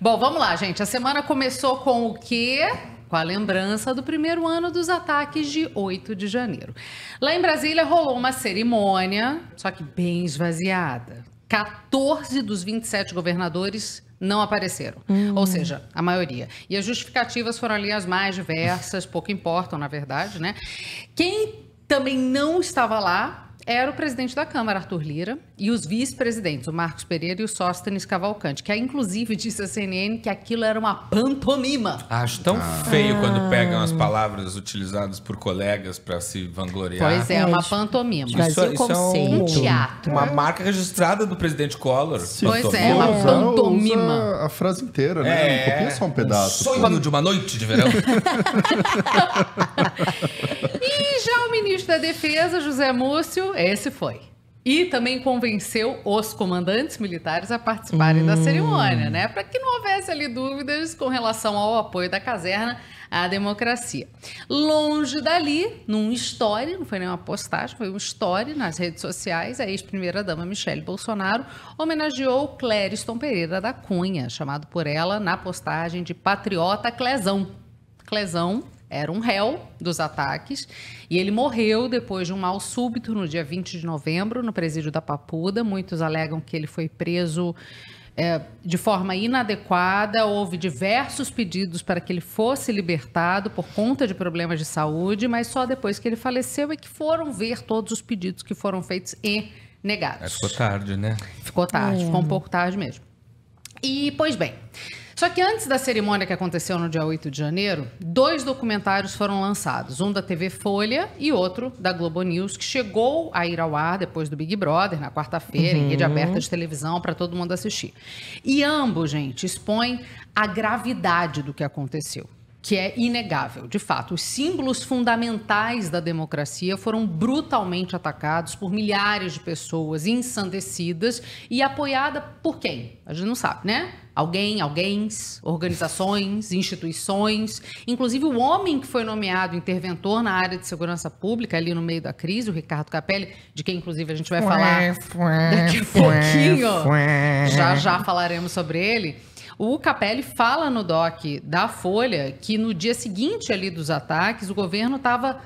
Bom, vamos lá, gente. A semana começou com o quê? com a lembrança do primeiro ano dos ataques de 8 de janeiro. Lá em Brasília rolou uma cerimônia, só que bem esvaziada. 14 dos 27 governadores não apareceram, hum. ou seja, a maioria. E as justificativas foram ali as mais diversas, pouco importam, na verdade, né? Quem também não estava lá era o presidente da Câmara, Arthur Lira, e os vice-presidentes, o Marcos Pereira e o Sóstenes Cavalcante, que é, inclusive disse à CNN que aquilo era uma pantomima. Acho tão ah. feio quando pegam as palavras utilizadas por colegas para se vangloriar. Pois é, uma pantomima. Isso, é- isso é conceito. é um, teatro. Uma marca registrada do presidente Collor. Sim. Pois é, uma pantomima. Usa a frase inteira, né? É, Copia só um pedaço. Um sonho pô. de uma noite de verão. Já o ministro da Defesa, José Múcio, esse foi. E também convenceu os comandantes militares a participarem hum. da cerimônia, né? Para que não houvesse ali dúvidas com relação ao apoio da caserna à democracia. Longe dali, num story, não foi nenhuma postagem, foi um story nas redes sociais, a ex-primeira-dama Michele Bolsonaro homenageou Clériston Pereira da Cunha, chamado por ela na postagem de Patriota Clezão. Clezão era um réu dos ataques e ele morreu depois de um mal súbito no dia 20 de novembro no presídio da Papuda. Muitos alegam que ele foi preso é, de forma inadequada. Houve diversos pedidos para que ele fosse libertado por conta de problemas de saúde, mas só depois que ele faleceu é que foram ver todos os pedidos que foram feitos e negados. É, ficou tarde, né? Ficou tarde, é. ficou um pouco tarde mesmo. E, pois bem. Só que antes da cerimônia que aconteceu no dia 8 de janeiro, dois documentários foram lançados, um da TV Folha e outro da Globo News, que chegou a ir ao ar depois do Big Brother, na quarta-feira, uhum. em rede uhum. aberta de televisão, para todo mundo assistir. E ambos, gente, expõem a gravidade do que aconteceu que é inegável. De fato, os símbolos fundamentais da democracia foram brutalmente atacados por milhares de pessoas ensandecidas e apoiada por quem? A gente não sabe, né? Alguém, alguém, organizações, instituições. Inclusive, o homem que foi nomeado interventor na área de segurança pública, ali no meio da crise, o Ricardo Capelli, de quem, inclusive, a gente vai falar daqui a pouquinho. Já já falaremos sobre ele o Capelli fala no DOC da Folha que no dia seguinte ali dos ataques, o governo estava,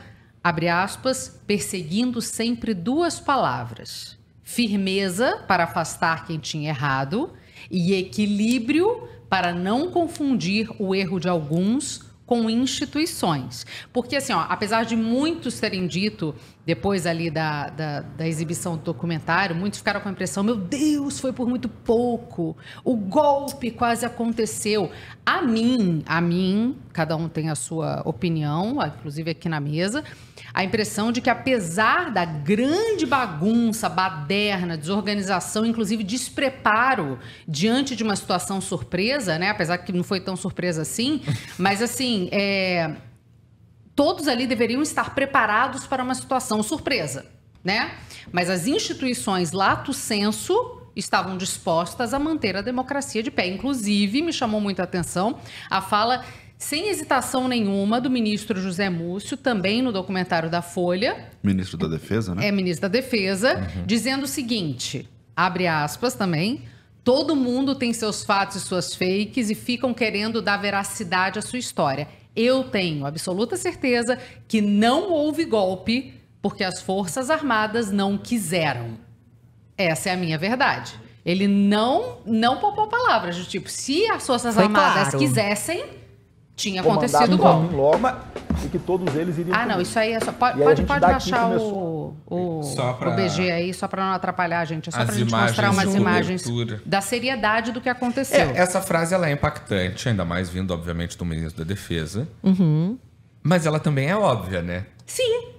abre aspas, perseguindo sempre duas palavras: firmeza para afastar quem tinha errado e equilíbrio para não confundir o erro de alguns com instituições. Porque, assim, ó, apesar de muitos terem dito depois ali da, da, da, exibição do documentário, muitos ficaram com a impressão: meu Deus, foi por muito pouco, o golpe quase aconteceu. A mim, a mim, cada um tem a sua opinião, inclusive aqui na mesa, a impressão de que apesar da grande bagunça, baderna, desorganização, inclusive despreparo diante de uma situação surpresa, né? Apesar que não foi tão surpresa assim, mas assim, é todos ali deveriam estar preparados para uma situação surpresa, né? Mas as instituições lato senso estavam dispostas a manter a democracia de pé. Inclusive, me chamou muita atenção a fala sem hesitação nenhuma do ministro José Múcio, também no documentário da Folha. Ministro da Defesa, né? É, ministro da Defesa, uhum. dizendo o seguinte, abre aspas também, todo mundo tem seus fatos e suas fakes e ficam querendo dar veracidade à sua história. Eu tenho absoluta certeza que não houve golpe porque as Forças Armadas não quiseram. Essa é a minha verdade. Ele não não poupou palavras do tipo, se as Forças Foi Armadas claro. quisessem, tinha acontecido o golpe. Logo, mas e que todos eles iriam. Ah, comer. não, isso aí é só. Pode, aí pode, pode baixar o, o, pra... o, BG aí, só para não atrapalhar a gente. É só para gente mostrar umas imagens da seriedade do que aconteceu. É, essa frase ela é impactante, ainda mais vindo, obviamente, do ministro da Defesa. Uhum. Mas ela também é óbvia, né? Sim.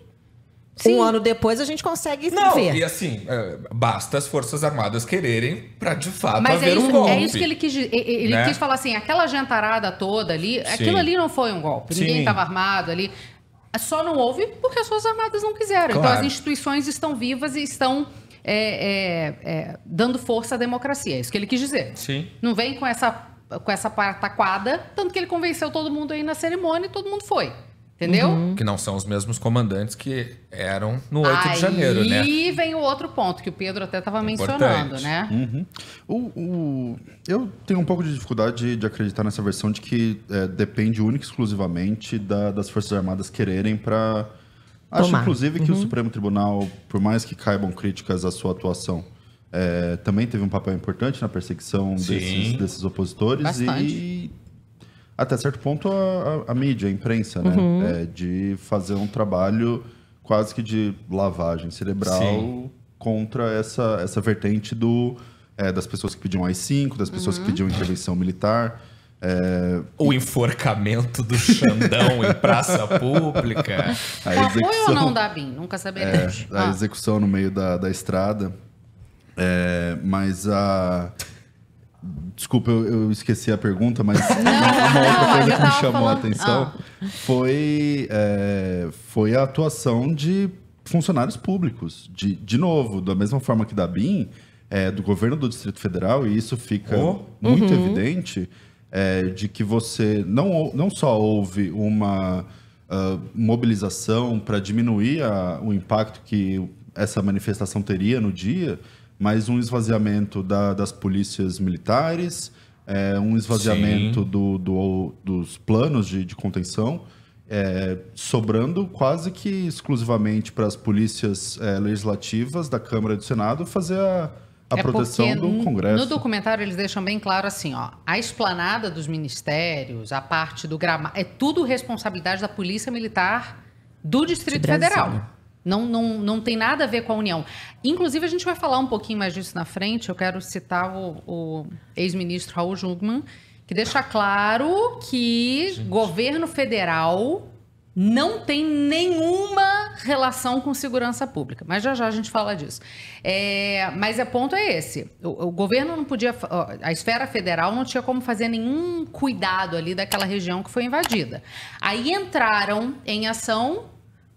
Sim. Um ano depois a gente consegue não, ver. E assim, é, basta as Forças Armadas quererem para de fato Mas haver é isso, um é golpe. É isso que ele quis Ele né? quis falar assim: aquela jantarada toda ali, Sim. aquilo ali não foi um golpe. Sim. Ninguém estava armado ali. Só não houve porque as Forças Armadas não quiseram. Claro. Então as instituições estão vivas e estão. É, é, é, dando força à democracia. É isso que ele quis dizer. Sim. Não vem com essa, com essa pataquada, tanto que ele convenceu todo mundo aí na cerimônia e todo mundo foi. Entendeu? Uhum. Que não são os mesmos comandantes que eram no 8 Aí de janeiro, né? E vem o outro ponto que o Pedro até estava mencionando, né? Uhum. O, o, eu tenho um pouco de dificuldade de, acreditar nessa versão de que é, depende única e exclusivamente da, das Forças Armadas quererem para. Acho, inclusive, uhum. que o uhum. Supremo Tribunal, por mais que caibam críticas à sua atuação, é, também teve um papel importante na perseguição desses, desses, opositores Bastante. e até certo ponto, a, a, a mídia, a imprensa, né? Uhum. É, de fazer um trabalho quase que de lavagem cerebral Sim. contra essa, essa vertente do, é, das pessoas que pediam AI-5, das pessoas uhum. que pediam intervenção militar. É... O enforcamento do Xandão em praça pública. A execução, Foi ou não da BIM? Nunca saberemos. É, a ah. execução no meio da, da estrada. É, mas a... Desculpa, eu, eu, esqueci a pergunta, mas não, uma outra coisa que me chamou falando... a atenção ah. foi, é, foi a atuação de funcionários públicos. De, de novo, da mesma forma que da BIM, é, do governo do Distrito Federal, e isso fica oh. muito uhum. evidente, é, de que você não, não só houve uma uh, mobilização para diminuir a, o impacto que essa manifestação teria no dia, mas um esvaziamento da, das polícias militares, é, um esvaziamento do, do, dos planos de, de contenção, é, sobrando quase que exclusivamente para as polícias é, legislativas da Câmara e do Senado fazer a, a é proteção do Congresso. No documentário eles deixam bem claro assim, ó, a esplanada dos ministérios, a parte do gramado, é tudo responsabilidade da Polícia Militar do Distrito Federal. Não, não, não tem nada a ver com a União. Inclusive, a gente vai falar um pouquinho mais disso na frente. Eu quero citar o, o ex-ministro Raul Jungmann, que deixa claro que gente. governo federal não tem nenhuma relação com segurança pública. Mas já já a gente fala disso. É, mas o é ponto é esse: o, o, governo não podia, a esfera federal não tinha como fazer nenhum cuidado ali daquela região que foi invadida. Aí entraram em ação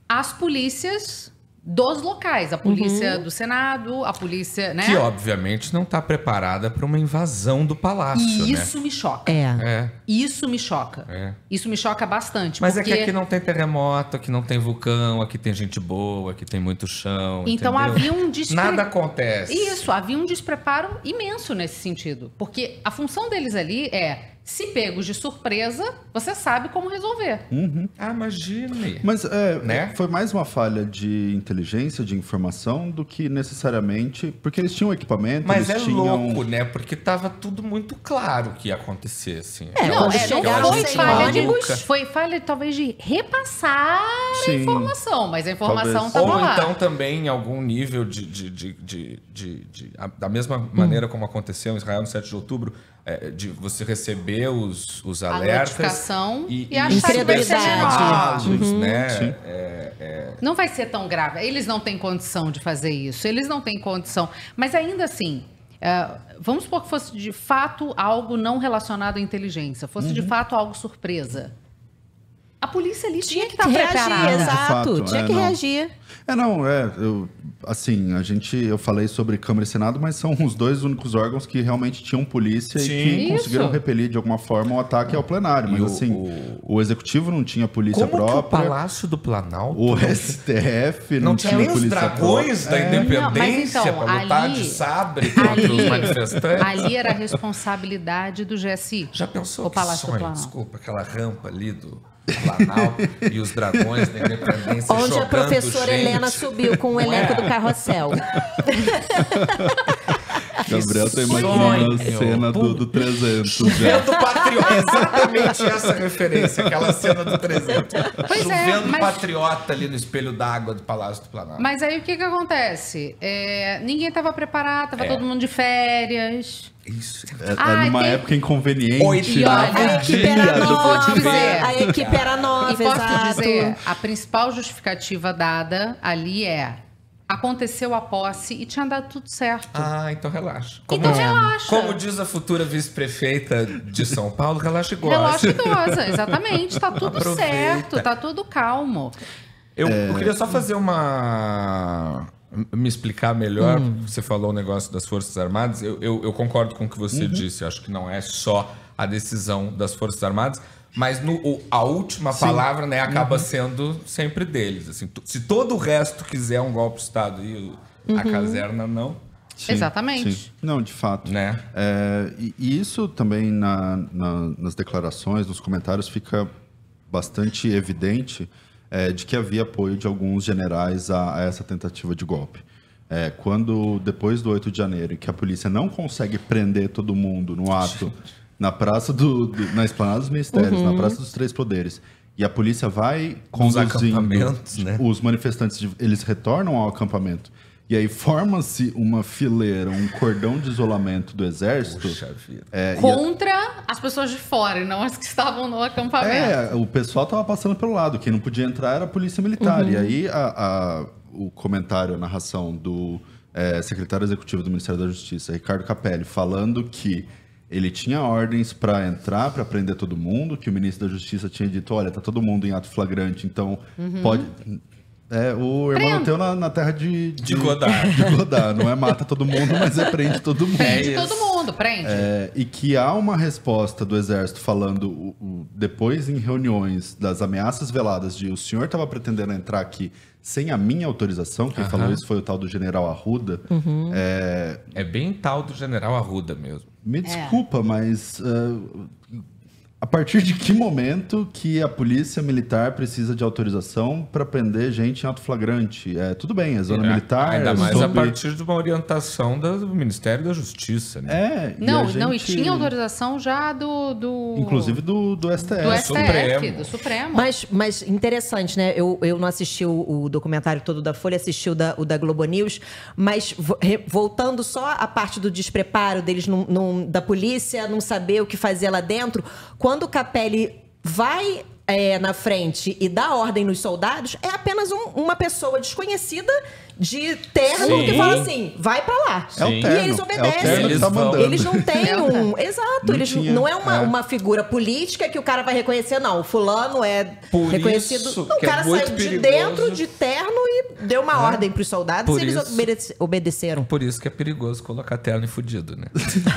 as polícias dos locais, a polícia uhum. do Senado, a polícia, né? Que obviamente não está preparada para uma invasão do palácio. E né? isso né? me choca. É. é. Isso me choca. É. Isso me choca bastante. Mas porque... é que aqui não tem terremoto, aqui não tem vulcão, aqui tem gente boa, aqui tem muito chão. Então entendeu? havia um despreparo. Nada acontece. Isso, havia um despreparo imenso nesse sentido. Porque a função deles ali é se pegos de surpresa, você sabe como resolver. Uhum. Ah, imagine. Mas é, né? foi mais uma falha de inteligência, de informação, do que necessariamente. Porque eles tinham equipamento. Mas é tinham... louco, né? Porque tava tudo muito claro que ia acontecer, assim. É, não, é, não foi falha de Foi falha talvez de repassar Sim. a informação, mas a informação estava lá. Ou então também em algum nível de... de, de, de, de a, da mesma hum. maneira como aconteceu em Israel no 7 de outubro, é, de você receber os, os alertas e, e achar que vai uhum. né? É, é, é... Não vai ser tão grave. Eles não têm condição de fazer isso. Eles não têm condição. Mas ainda assim, é, vamos supor que fosse de fato algo não relacionado à inteligência, fosse uhum. de fato algo surpresa a polícia ali tinha, que estar tá preparada. Exato, tinha é, que não. reagir. É, não, é, eu, assim, a gente, eu falei sobre Câmara e Senado, mas são os dois únicos órgãos que realmente tinham polícia Sim. e que Isso. conseguiram repelir de alguma forma o ataque ao plenário, mas e assim, o... o... executivo não tinha polícia Como própria. o Palácio do Planalto? O STF não, não tinha, tinha polícia própria. os dragões própria. da é. independência não, então, pra lutar ali, de sabre contra os manifestantes? Ali era a responsabilidade do GSI. Já pensou o Palácio sonho, do Planalto? Desculpa, aquela rampa ali do Planalto e os dragões da independência. Onde a professora gente. Helena subiu com o elenco do é? carrossel. Gabriel tá imaginando a cena do, do 300. Chovendo patriota. Exatamente essa referência, aquela cena do 300. Pois é, Chovendo é, mas... patriota ali no espelho d'água do Palácio do Planalto. Mas aí o que que acontece? É, ninguém tava preparado, tava é. todo mundo de férias. Isso. É, ah, numa tem... época inconveniente. Oitavo né? a equipe era nova. Dizer, a equipe era nova, E posso exato. dizer, a principal justificativa dada ali é aconteceu a posse e tinha dado tudo certo. Ah, então relaxa. Então Como, então relaxa. Como diz a futura vice-prefeita de São Paulo, relaxa e goza. Relaxa e goza, exatamente. Tá tudo Aproveita. certo, tá tudo calmo. Eu, é... eu, queria só fazer uma... Me explicar melhor. Hum. Você falou o negócio das Forças Armadas. Eu, eu, eu concordo com o que você uhum. disse. Eu acho que não é só a decisão das Forças Armadas. Mas no, o, a última Sim. palavra né, acaba uhum. sendo sempre deles. Assim, se todo o resto quiser um golpe de Estado e a uhum. caserna não. Sim, Exatamente. Sim. Não, de fato. Né? É, e, isso também na, na, nas declarações, nos comentários, fica bastante evidente é, de que havia apoio de alguns generais a, a essa tentativa de golpe. É, quando, depois do 8 de janeiro, que a polícia não consegue prender todo mundo no ato na Praça do, do na Esplanada dos Ministérios, uhum. na Praça dos Três Poderes. E a polícia vai conduzindo os, né? os manifestantes, eles retornam ao acampamento. E aí forma-se uma fileira, um cordão de isolamento do exército. É, Contra a... as pessoas de fora, não as que estavam no acampamento. É, o pessoal tava passando pelo lado. Quem não podia entrar era a polícia militar. Uhum. E aí a, a, o comentário, a narração do é, secretário executivo do Ministério da Justiça, Ricardo Capelli, falando que ele tinha ordens para entrar, para prender todo mundo, que o ministro da Justiça tinha dito, olha, tá todo mundo em ato flagrante, então uhum. pode... É, o irmão prende. teu na, na terra de... De, de Godar. De Godar, não é mata todo mundo, mas é prende todo mundo. Prende é todo mundo mundo, prende. É, e que há uma resposta do exército falando, o, o, depois em reuniões das ameaças veladas de o senhor estava pretendendo entrar aqui sem a minha autorização, quem uhum. falou isso foi o tal do general Arruda. Uhum. É... é bem tal do general Arruda mesmo. Me é. desculpa, é. mas uh, a partir de que momento que a polícia militar precisa de autorização para prender gente em ato flagrante? É, tudo bem, a é zona é, militar. Ainda é mais sobre... a partir de uma orientação do Ministério da Justiça, né? É. Não, e gente... não, e tinha autorização já do. do... Inclusive do, do STF. Do STF, Supremo. do Supremo. Mas, mas interessante, né? Eu, eu não assisti o, o documentário todo da Folha, assisti o da, o da Globo News, mas voltando só à parte do despreparo deles, num, num, da polícia não saber o que fazer lá dentro, quando quando o Capelli vai é, na frente e dá ordem nos soldados, é apenas um, uma pessoa desconhecida de terno Sim. que fala assim, vai pra lá. É terno, e eles é obedecem. É eles, tá eles, não é têm é um. Exato, não, eles não é uma, é uma figura política que o cara vai reconhecer, não. O fulano é Por reconhecido. o é cara saiu de dentro de terno e deu uma ordem pros soldados Por e eles obedeceram. Por isso que é perigoso colocar terno e fudido, né?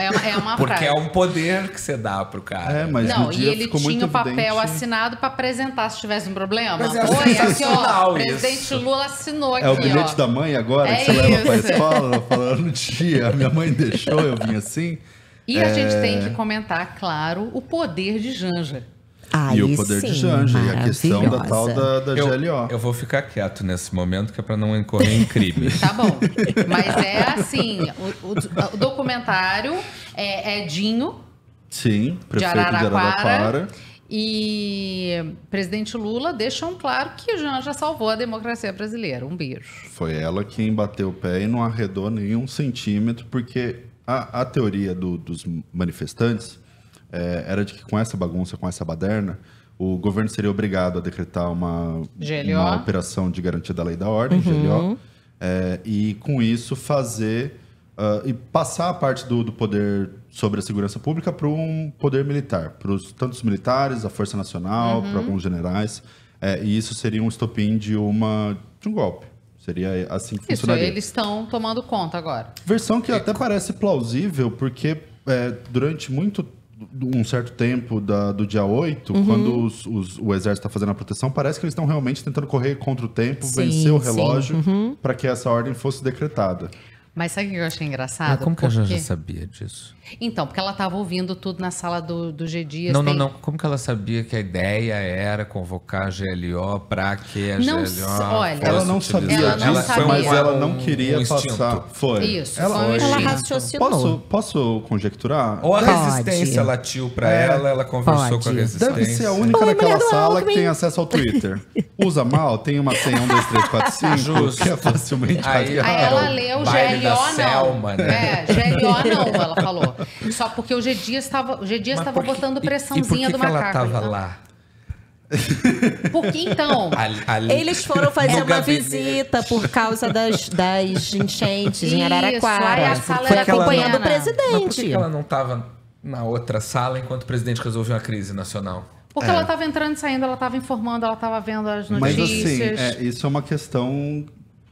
É, uma, é uma Porque é um poder que você dá pro cara. É, mas não, e ele tinha o papel evidente. assinado pra apresentar se tivesse um problema. Mas é Oi, aqui, ó, o presidente Lula assinou aqui. É o bilhete ó. da mãe agora é que você isso. leva para a escola, falando, tia, minha mãe deixou eu vim assim. E é... a gente é. tem que comentar, claro, o poder de Janja. Aí ah, e o poder sim, de Janja, e a questão da tal da, da eu, GLO. Eu vou ficar quieto nesse momento, que é para não incorrer em crime. tá bom. Mas é assim, o, o, o documentário é, é Dinho, Sim, prefeito de Araraquara. De Araraquara. E presidente Lula deixam claro que Janja salvou a democracia brasileira. Um beijo. Foi ela quem bateu o pé e não arredou nenhum centímetro, porque a, a teoria do, dos manifestantes é, era de que com essa bagunça, com essa baderna, o governo seria obrigado a decretar uma, uma operação de garantia da lei da ordem, uhum. GLO, é, e com isso fazer uh, e passar a parte do, do, poder sobre a segurança pública para um poder militar, para tantos militares, a Força Nacional, uhum. para alguns generais. É, e isso seria um estopim de uma de um golpe. Seria assim que isso, funcionaria. Eles estão tomando conta agora. Versão que é até parece plausível, porque é, durante muito um certo tempo da, do dia 8, uhum. quando os, os, o exército está fazendo a proteção, parece que eles estão realmente tentando correr contra o tempo, sim, vencer o relógio uhum. para que essa ordem fosse decretada. Mas sabe o que eu achei engraçado? Mas como que porque... a Janja sabia disso? Então, porque ela estava ouvindo tudo na sala do, do G Dias. Não, tem... não, não. Como que ela sabia que a ideia era convocar a GLO para que a não, GLO olha, Ela não sabia ela disso, não sabia. mas ela não queria um passar. Foi. Isso, ela, foi. ela raciocinou. Posso, posso conjecturar? Ou a Pode. resistência latiu para é. ela, ela conversou Pode. com a resistência. Deve ser a única Pô, naquela sala que tem acesso ao Twitter. Usa mal, tem uma senha 1, 2, 3, 4, 5, que é facilmente Aí, aí ela leu o GLO da não. né? É, GLO não, ela falou. Só porque o G Dias estava, o G Dias estava botando pressãozinha e por que do que macaco. Ela estava então? lá. Porque então. Ali, ali, Eles foram fazer uma visita por causa das, das enchentes Isso, em Araraquara. Aí a sala foi acompanhando o presidente. Mas por que ela não estava na outra sala enquanto o presidente resolveu uma crise nacional? Porque é. ela estava entrando e saindo, ela estava informando, ela estava vendo as notícias. Mas assim, é, isso é uma questão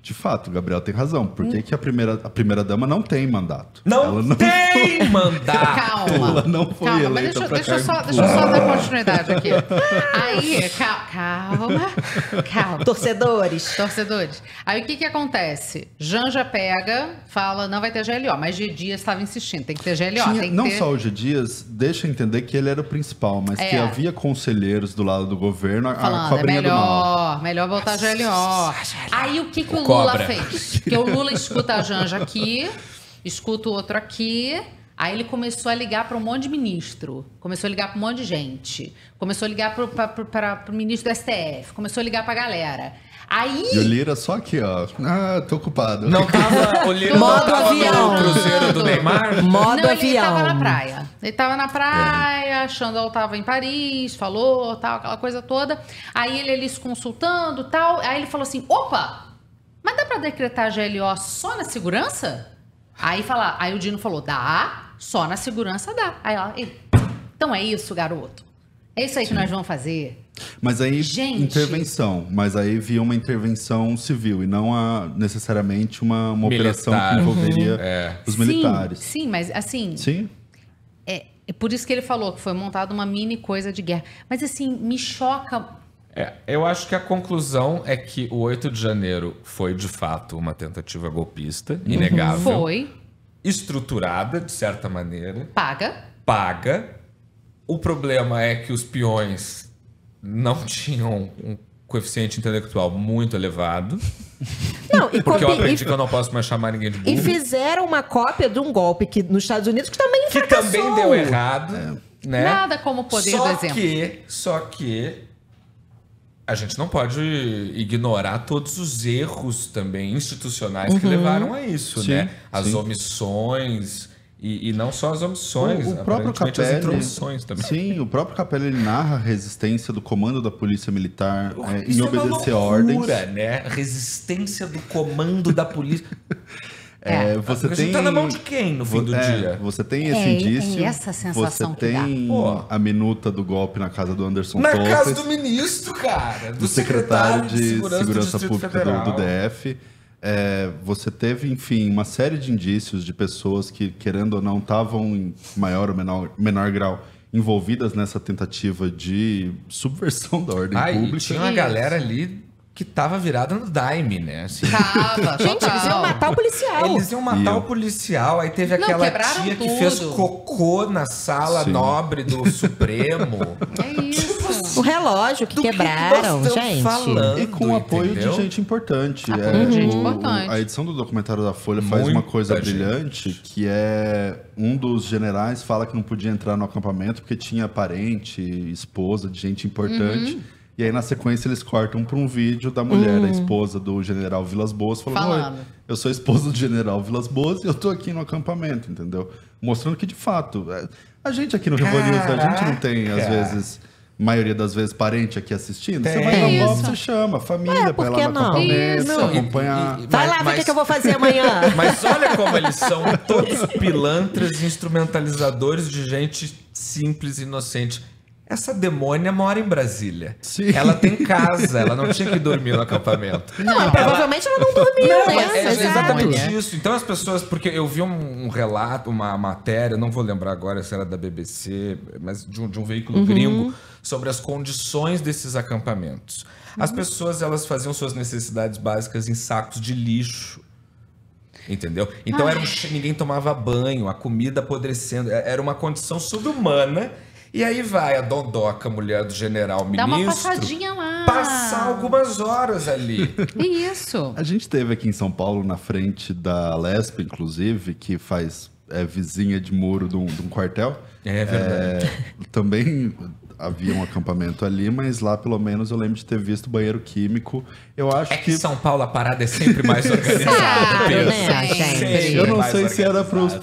de fato, o Gabriel tem razão. Por que, que a primeira, a primeira dama não tem mandato? Não, não tem foi... mandato! Calma. Ela não foi calma, eleita mas deixa, deixa, só, deixa eu só dar continuidade aqui. Aí, calma, calma. Torcedores. Torcedores. Aí o que que acontece? Janja pega, fala, não vai ter GLO, mas G Dias estava insistindo, tem que ter GLO. Tinha, tem que não ter... só o G Dias, deixa entender que ele era o principal, mas é. que havia conselheiros do lado do governo, Falando, a cobrinha é melhor, do mal. melhor botar GLO. Aí o que que o, obra. Lula fez. Porque o Lula escuta a Janja aqui, escuta o outro aqui. Aí ele começou a ligar para um monte de ministro, começou a ligar para um monte de gente, começou a ligar para o ministro do STF, começou a ligar para a galera. Aí... E o Lira só aqui, ó. Ah, tô ocupado. Não tava, o Lira Modo não tava avião. no cruzeiro do Neymar? Modo não, avião. ele tava na praia. Ele tava na é. praia, é. Xandol tava em Paris, falou, tal, aquela coisa toda. Aí ele, eles consultando, tal. Aí ele falou assim, opa, mas dá para decretar GLO só na segurança? Aí fala, aí o Dino falou, dá, só na segurança dá. Aí ela, então é isso, garoto. É isso aí Sim. que nós vamos fazer. Mas aí, Gente. intervenção. Mas aí via uma intervenção civil e não a, necessariamente uma, uma operação que envolveria uhum. é. os sim, militares. Sim, mas assim. Sim. É, é por isso que ele falou que foi montada uma mini coisa de guerra. Mas assim, me choca é, eu acho que a conclusão é que o 8 de janeiro foi de fato uma tentativa golpista, uhum. inegável. foi. Estruturada, de certa maneira. Paga. Paga. O problema é que os peões não tinham um coeficiente intelectual muito elevado. Não, e porque eu aprendi que eu não posso mais chamar ninguém de burro. E fizeram uma cópia de um golpe que, nos Estados Unidos que também que fracassou. Que também deu errado. É. Né? Nada como poder só do exemplo. Que, só que a gente não pode ignorar todos os erros também institucionais uhum. que levaram a isso, sim, né? As sim. omissões. E, e, não só as omissões, o, o próprio Capelli, as intromissões também. Sim, o próprio Capelli narra a resistência do comando da polícia militar é, em obedecer é uma loucura, ordens. né? A resistência do comando da polícia. É. é, você Porque tem... Você tá na mão de quem no fim do é, dia? Você tem é, esse é, indício. É essa sensação você tem a minuta do golpe na casa do Anderson Na Topes, casa do ministro, cara. Do, do secretário, secretário, de Segurança, segurança do Pública do, do, DF. É, você teve, enfim, uma série de indícios de pessoas que, querendo ou não, estavam em maior ou menor, menor grau envolvidas nessa tentativa de subversão da ordem Ai, pública. tinha uma galera ali que tava virada no dime, né? Assim. Tava, Gente, eles iam matar o policial. Eles iam matar o policial. Aí teve Não, aquela tia tudo. que fez cocô na sala Sim. nobre do Supremo. É isso. O relógio que Do quebraram, gente. falando, E com o apoio entendeu? de gente importante. Apoio é, de gente o- importante. A edição do documentário da Folha faz uma coisa gente. brilhante, que é um dos generais fala que não podia entrar no acampamento porque tinha parente, esposa de gente importante. Uhum. E aí, na sequência, eles cortam para um vídeo da mulher, hum. a esposa do general Vilas Boas, falando: eu sou esposa do general Vilas Boas e eu estou aqui no acampamento, entendeu? Mostrando que, de fato, é, a gente aqui no Rival a gente não tem, às vezes maioria das vezes parente aqui assistindo, tem. você vai na é você chama, família, é, lá no acampamento, acompanhar. vai lá, o é que eu vou fazer amanhã. Mas olha como eles são todos pilantras, instrumentalizadores de gente simples e inocente essa demônia mora em Brasília. Sim. Ela tem casa, ela não tinha que dormir no acampamento. Não, ela... provavelmente ela não dormiu, não, né? É, exatamente isso. Então as pessoas, porque eu vi um, um, relato, uma matéria, não vou lembrar agora se era da BBC, mas de um, de um veículo uhum. gringo, sobre as condições desses acampamentos. As uhum. pessoas elas faziam suas necessidades básicas em sacos de lixo Entendeu? Então ah, era um, é. ninguém tomava banho, a comida apodrecendo. É, era uma condição subhumana e aí vai a dondoca, mulher do general Dá ministro. Dá uma passadinha lá. Passar algumas horas ali. Isso. A gente teve aqui em São Paulo, na frente da Lesp, inclusive, que faz é, vizinha de muro de um, de um quartel. É verdade. É, também havia um acampamento ali, mas lá pelo menos eu lembro de ter visto banheiro químico. Eu acho é que, que... São Paulo a parada é sempre mais organizada. Claro, né? Eu não sei se era para os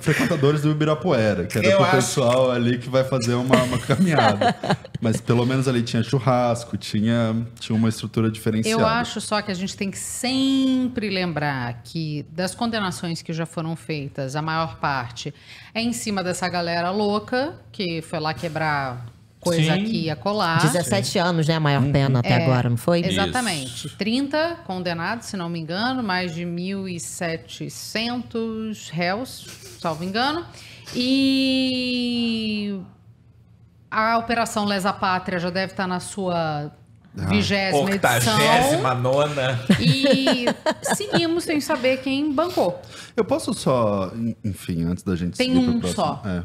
frequentadores do Ibirapuera, que era o pro acho... pessoal ali que vai fazer uma, uma caminhada. mas pelo menos ali tinha churrasco, tinha, tinha uma estrutura diferenciada. Eu acho só que a gente tem que sempre lembrar que das condenações que já foram feitas, a maior parte é em cima dessa galera louca que foi lá quebrar coisa Sim. aqui a colar 17 Sim. anos, né? A maior uhum. pena até é, agora, não foi? Exatamente. Isso. 30 condenados, se não me engano, mais de 1.700 réus, salvo engano. E a Operação Lesa Pátria já deve estar na sua ah, vigésima edição. nona. E seguimos sem saber quem bancou. Eu posso só, enfim, antes da gente Tem um só. É.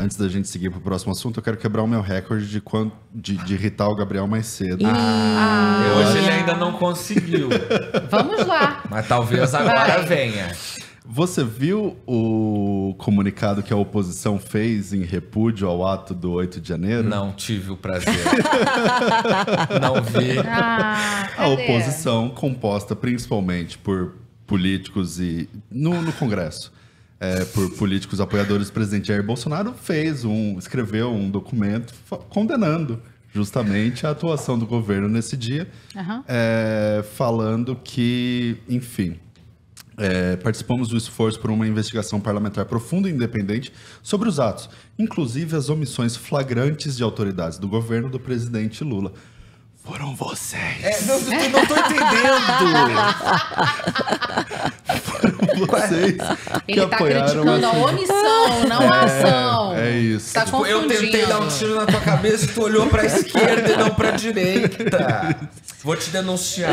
Antes da gente seguir para o próximo assunto, eu quero quebrar o meu recorde de, quando, de, de irritar o Gabriel mais cedo. Ah, hoje ele ainda não conseguiu. Vamos lá. Mas talvez agora Vai. venha. Você viu o comunicado que a oposição fez em repúdio ao ato do 8 de janeiro? Não tive o prazer. não vi. Ah, a oposição composta principalmente por políticos e no, no Congresso é, por políticos apoiadores do presidente Jair Bolsonaro, fez um, escreveu um documento condenando justamente a atuação do governo nesse dia, uhum. é, falando que, enfim, é, participamos do esforço por uma investigação parlamentar profunda e independente sobre os atos, inclusive as omissões flagrantes de autoridades do governo do presidente Lula. Foram vocês. É, não, não tô entendendo. vocês. Ele que tá criticando a omissão, não é, a ação. É isso. Tá é tipo, eu tentei dar um tiro na tua cabeça e tu olhou pra esquerda e não pra direita. Vou te denunciar.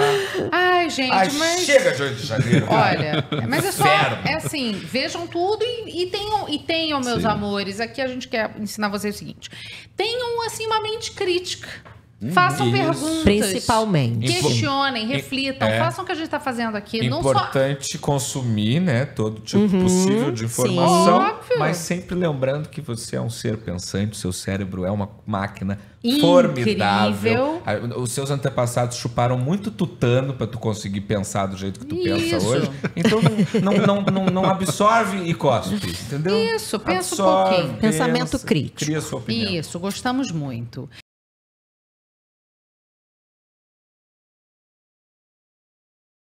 Ai, gente, Ai, mas. Chega de 8 de janeiro. Olha, mas é só. É assim, vejam tudo e, e tenham, e tenham, meus Sim. amores. Aqui a gente quer ensinar vocês o seguinte: tenham, assim, uma mente crítica Uhum. Façam Isso. perguntas. Principalmente. Questionem, reflitam, é, façam o que a gente está fazendo aqui. Importante só... consumir, né? Todo tipo uhum, possível de informação. Mas sempre lembrando que você é um ser pensante, seu cérebro é uma máquina Incrível. formidável. Os seus antepassados chuparam muito tutano para tu conseguir pensar do jeito que tu Isso. pensa hoje. Então não, não, não, não, absorve e cospe, entendeu? Isso, pensa um pouquinho. Pensamento pensa, crítico. Cria sua opinião. Isso, gostamos muito.